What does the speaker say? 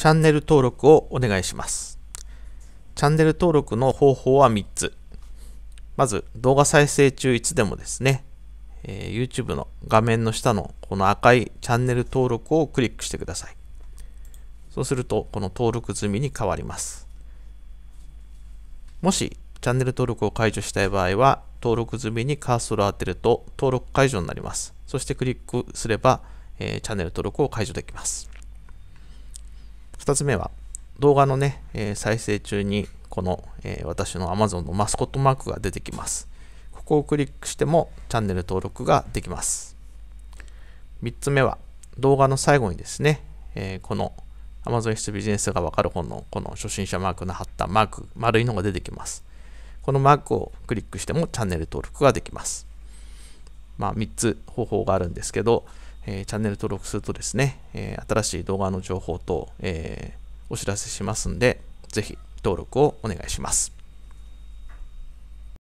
チャンネル登録をお願いします。チャンネル登録の方法は3つ。まず、動画再生中いつでもですね、えー、YouTube の画面の下のこの赤いチャンネル登録をクリックしてください。そうすると、この登録済みに変わります。もし、チャンネル登録を解除したい場合は、登録済みにカーソルを当てると登録解除になります。そしてクリックすれば、えー、チャンネル登録を解除できます。2つ目は、動画のね、えー、再生中に、この、えー、私の Amazon のマスコットマークが出てきます。ここをクリックしてもチャンネル登録ができます。3つ目は、動画の最後にですね、えー、この Amazon 必ビジネスがわかる本のこの初心者マークの貼ったマーク、丸いのが出てきます。このマークをクリックしてもチャンネル登録ができます。まあ、3つ方法があるんですけど、えー、チャンネル登録するとですね、えー、新しい動画の情報と、えー、お知らせしますんで、ぜひ登録をお願いします。